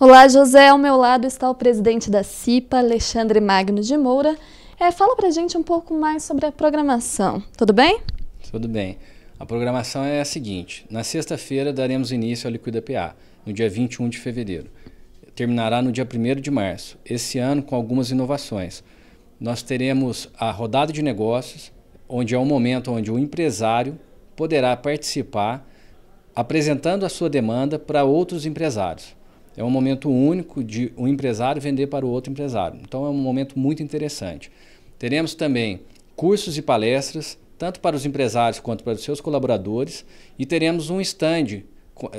Olá, José. Ao meu lado está o presidente da CIPA, Alexandre Magno de Moura. É, fala para gente um pouco mais sobre a programação, tudo bem? Tudo bem. A programação é a seguinte: na sexta-feira daremos início ao Liquida PA, no dia 21 de fevereiro. Terminará no dia 1 de março, esse ano com algumas inovações. Nós teremos a rodada de negócios, onde é um momento onde o empresário poderá participar apresentando a sua demanda para outros empresários. É um momento único de um empresário vender para o outro empresário. Então é um momento muito interessante. Teremos também cursos e palestras, tanto para os empresários quanto para os seus colaboradores, e teremos um stand.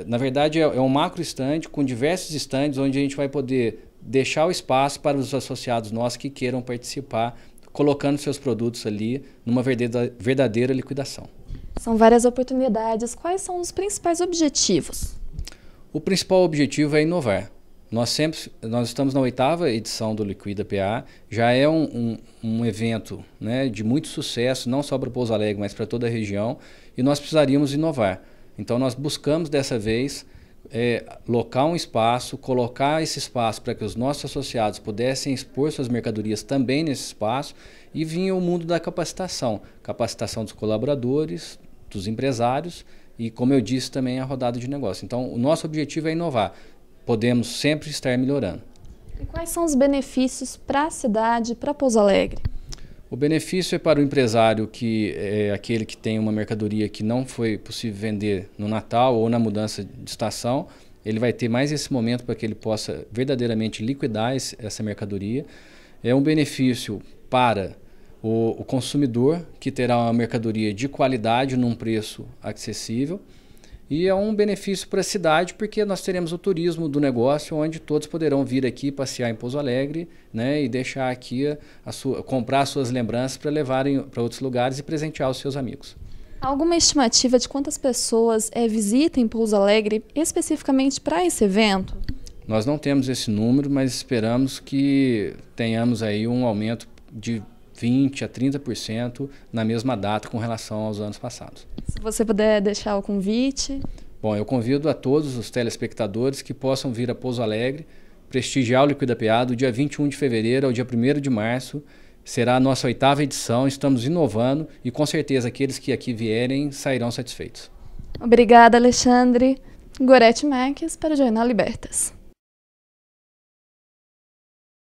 Na verdade, é, é um macro stand com diversos stands onde a gente vai poder deixar o espaço para os associados nossos que queiram participar, colocando seus produtos ali numa verdadeira liquidação. São várias oportunidades. Quais são os principais objetivos? O principal objetivo é inovar. Nós sempre, nós estamos na oitava edição do Liquida PA, já é um, um, um evento né, de muito sucesso, não só para Pouso Alegre, mas para toda a região, e nós precisaríamos inovar. Então nós buscamos dessa vez é, locar um espaço, colocar esse espaço para que os nossos associados pudessem expor suas mercadorias também nesse espaço e vinha o mundo da capacitação, capacitação dos colaboradores, dos empresários e, como eu disse, também é a rodada de negócio. Então, o nosso objetivo é inovar. Podemos sempre estar melhorando. E quais são os benefícios para a cidade, para Pouso Alegre? O benefício é para o empresário que é aquele que tem uma mercadoria que não foi possível vender no Natal ou na mudança de estação, ele vai ter mais esse momento para que ele possa verdadeiramente liquidar esse, essa mercadoria. É um benefício para o, o consumidor, que terá uma mercadoria de qualidade num preço acessível. E é um benefício para a cidade, porque nós teremos o turismo do negócio, onde todos poderão vir aqui passear em Pouso Alegre né, e deixar aqui, a sua, comprar suas lembranças para levarem para outros lugares e presentear os seus amigos. Alguma estimativa de quantas pessoas é, visitem Pouso Alegre especificamente para esse evento? Nós não temos esse número, mas esperamos que tenhamos aí um aumento de 20 a 30% na mesma data com relação aos anos passados. Se você puder deixar o convite. Bom, eu convido a todos os telespectadores que possam vir a Pouso Alegre prestigiar o Liquida PA do dia 21 de fevereiro ao dia 1 de março. Será a nossa oitava edição, estamos inovando e com certeza aqueles que aqui vierem sairão satisfeitos. Obrigada, Alexandre. Gorete Marques para o Jornal Libertas.